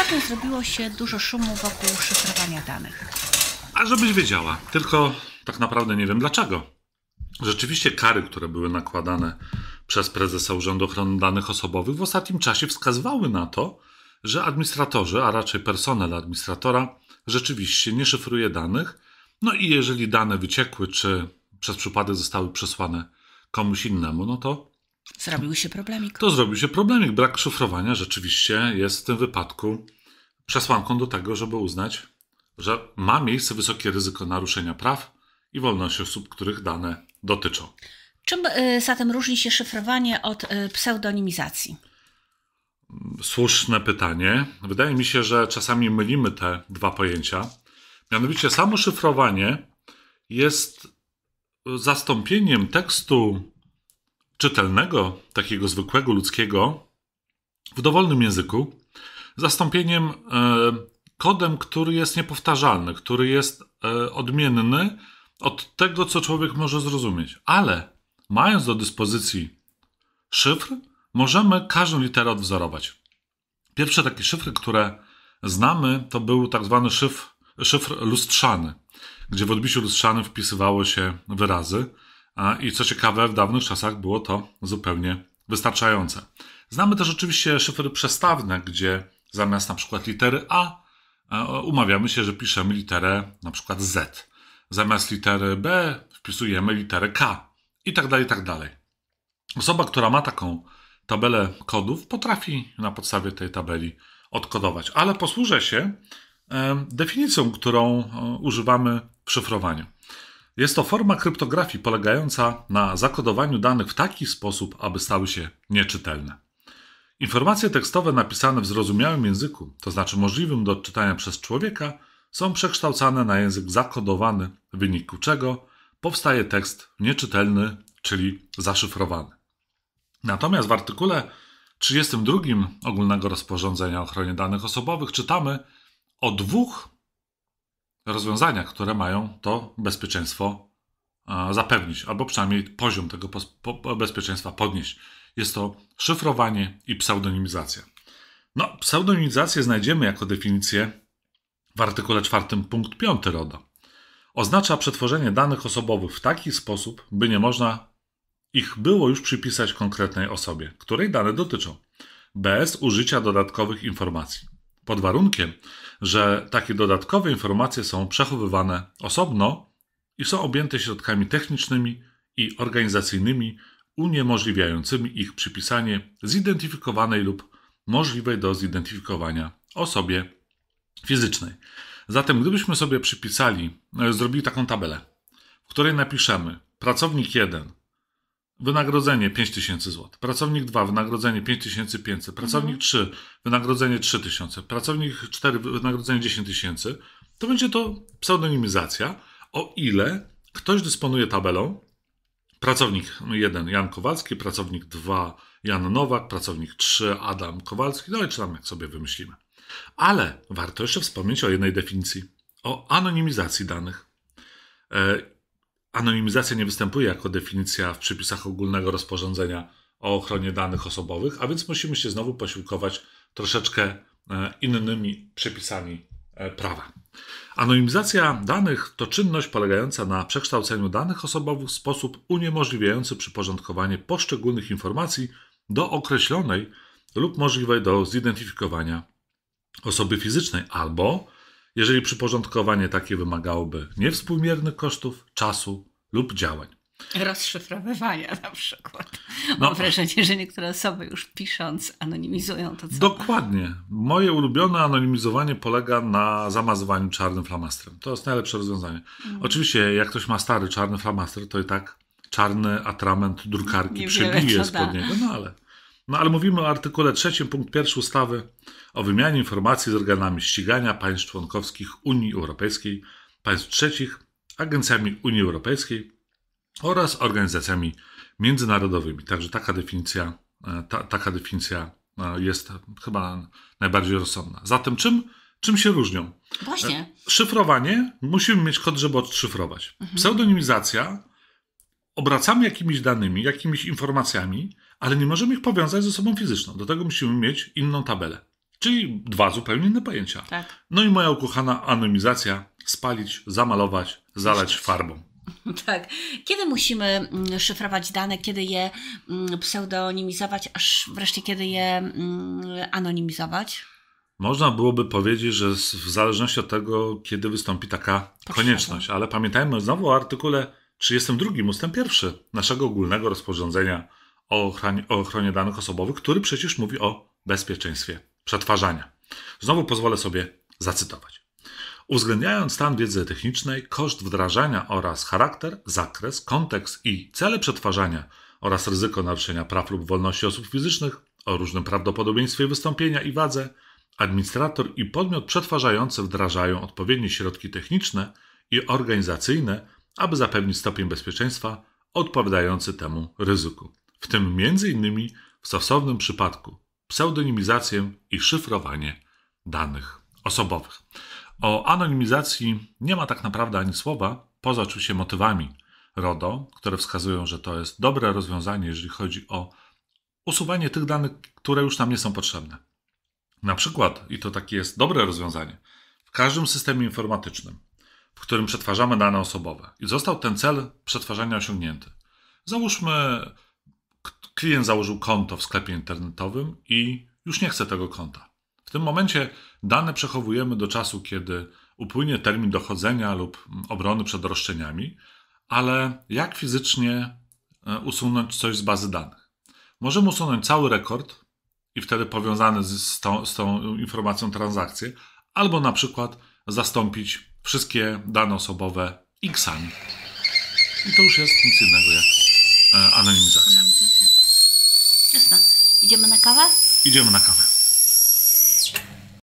Ostatnio zrobiło się dużo szumu wokół szyfrowania danych. A żebyś wiedziała, tylko tak naprawdę nie wiem dlaczego. Rzeczywiście kary, które były nakładane przez prezesa Urzędu Ochrony Danych Osobowych w ostatnim czasie wskazywały na to, że administratorzy, a raczej personel administratora, rzeczywiście nie szyfruje danych. No i jeżeli dane wyciekły, czy przez przypadek zostały przesłane komuś innemu, no to Zrobił się problemik. To zrobił się problemik. Brak szyfrowania rzeczywiście jest w tym wypadku przesłanką do tego, żeby uznać, że ma miejsce wysokie ryzyko naruszenia praw i wolności osób, których dane dotyczą. Czym y, zatem różni się szyfrowanie od y, pseudonimizacji? Słuszne pytanie. Wydaje mi się, że czasami mylimy te dwa pojęcia. Mianowicie samo szyfrowanie jest zastąpieniem tekstu czytelnego, takiego zwykłego ludzkiego, w dowolnym języku, zastąpieniem e, kodem, który jest niepowtarzalny, który jest e, odmienny od tego, co człowiek może zrozumieć. Ale mając do dyspozycji szyfr, możemy każdą literę odwzorować. Pierwsze takie szyfry, które znamy, to był tak zwany szyfr, szyfr lustrzany, gdzie w odbiciu lustrzanym wpisywało się wyrazy. I co ciekawe, w dawnych czasach było to zupełnie wystarczające. Znamy też oczywiście szyfry przestawne, gdzie zamiast na przykład litery A e, umawiamy się, że piszemy literę na przykład Z. Zamiast litery B wpisujemy literę K i tak dalej, i tak dalej. Osoba, która ma taką tabelę kodów, potrafi na podstawie tej tabeli odkodować, ale posłużę się e, definicją, którą e, używamy w szyfrowaniu. Jest to forma kryptografii polegająca na zakodowaniu danych w taki sposób, aby stały się nieczytelne. Informacje tekstowe napisane w zrozumiałym języku, to znaczy możliwym do odczytania przez człowieka, są przekształcane na język zakodowany, w wyniku czego powstaje tekst nieczytelny, czyli zaszyfrowany. Natomiast w artykule 32 ogólnego rozporządzenia o ochronie danych osobowych czytamy o dwóch rozwiązania, które mają to bezpieczeństwo zapewnić, albo przynajmniej poziom tego bezpieczeństwa podnieść. Jest to szyfrowanie i pseudonimizacja. No, pseudonimizację znajdziemy jako definicję w artykule 4 punkt 5 RODO. Oznacza przetworzenie danych osobowych w taki sposób, by nie można ich było już przypisać konkretnej osobie, której dane dotyczą, bez użycia dodatkowych informacji pod warunkiem, że takie dodatkowe informacje są przechowywane osobno i są objęte środkami technicznymi i organizacyjnymi uniemożliwiającymi ich przypisanie zidentyfikowanej lub możliwej do zidentyfikowania osobie fizycznej. Zatem, gdybyśmy sobie przypisali, e, zrobili taką tabelę, w której napiszemy pracownik 1 Wynagrodzenie 5000 zł. Pracownik 2 wynagrodzenie 5500. Pracownik 3 mhm. wynagrodzenie 3000. Pracownik 4 wynagrodzenie 10 tysięcy. To będzie to pseudonimizacja, o ile ktoś dysponuje tabelą. Pracownik 1 Jan Kowalski, pracownik 2 Jan Nowak, pracownik 3 Adam Kowalski. no i czy tam jak sobie wymyślimy. Ale warto jeszcze wspomnieć o jednej definicji: o anonimizacji danych. E, Anonimizacja nie występuje jako definicja w przepisach ogólnego rozporządzenia o ochronie danych osobowych, a więc musimy się znowu posiłkować troszeczkę e, innymi przepisami e, prawa. Anonimizacja danych to czynność polegająca na przekształceniu danych osobowych w sposób uniemożliwiający przyporządkowanie poszczególnych informacji do określonej lub możliwej do zidentyfikowania osoby fizycznej albo jeżeli przyporządkowanie takie wymagałoby niewspółmiernych kosztów, czasu lub działań. Rozszyfrowywania na przykład. Mam no. wrażenie, że niektóre osoby już pisząc anonimizują to, co... Dokładnie. Moje ulubione anonimizowanie polega na zamazywaniu czarnym flamastrem. To jest najlepsze rozwiązanie. Mm. Oczywiście, jak ktoś ma stary czarny flamaster, to i tak czarny atrament drukarki Nie przebije spod niego, no ale... No ale mówimy o artykule 3 punkt 1 ustawy o wymianie informacji z organami ścigania państw członkowskich Unii Europejskiej, państw trzecich, agencjami Unii Europejskiej oraz organizacjami międzynarodowymi. Także taka definicja, e, ta, taka definicja e, jest chyba najbardziej rozsądna. Zatem czym, czym się różnią? Właśnie. E, szyfrowanie, musimy mieć kod, żeby odszyfrować. Mhm. Pseudonimizacja obracamy jakimiś danymi, jakimiś informacjami, ale nie możemy ich powiązać ze sobą fizyczną. Do tego musimy mieć inną tabelę. Czyli dwa zupełnie inne pojęcia. Tak. No i moja ukochana anonimizacja, spalić, zamalować, zalać farbą. Tak. Kiedy musimy mm, szyfrować dane, kiedy je mm, pseudonimizować, aż wreszcie kiedy je mm, anonimizować? Można byłoby powiedzieć, że w zależności od tego, kiedy wystąpi taka Potrzeba. konieczność, ale pamiętajmy znowu o artykule 32 ustęp 1 naszego ogólnego rozporządzenia o ochronie, o ochronie danych osobowych, który przecież mówi o bezpieczeństwie przetwarzania. Znowu pozwolę sobie zacytować. Uwzględniając stan wiedzy technicznej, koszt wdrażania oraz charakter, zakres, kontekst i cele przetwarzania oraz ryzyko naruszenia praw lub wolności osób fizycznych o różnym prawdopodobieństwie wystąpienia i wadze, administrator i podmiot przetwarzający wdrażają odpowiednie środki techniczne i organizacyjne aby zapewnić stopień bezpieczeństwa odpowiadający temu ryzyku, w tym m.in. w stosownym przypadku pseudonimizację i szyfrowanie danych osobowych. O anonimizacji nie ma tak naprawdę ani słowa, poza oczywiście motywami RODO, które wskazują, że to jest dobre rozwiązanie, jeżeli chodzi o usuwanie tych danych, które już nam nie są potrzebne. Na przykład, i to takie jest dobre rozwiązanie, w każdym systemie informatycznym w którym przetwarzamy dane osobowe. I został ten cel przetwarzania osiągnięty. Załóżmy, klient założył konto w sklepie internetowym i już nie chce tego konta. W tym momencie dane przechowujemy do czasu, kiedy upłynie termin dochodzenia lub mm, obrony przed roszczeniami, ale jak fizycznie e, usunąć coś z bazy danych? Możemy usunąć cały rekord i wtedy powiązany z tą, z tą informacją transakcję, albo na przykład zastąpić wszystkie dane osobowe inksami. I to już jest nic innego jak e, anonimizacja. Jasne. Idziemy na kawę? Idziemy na kawę.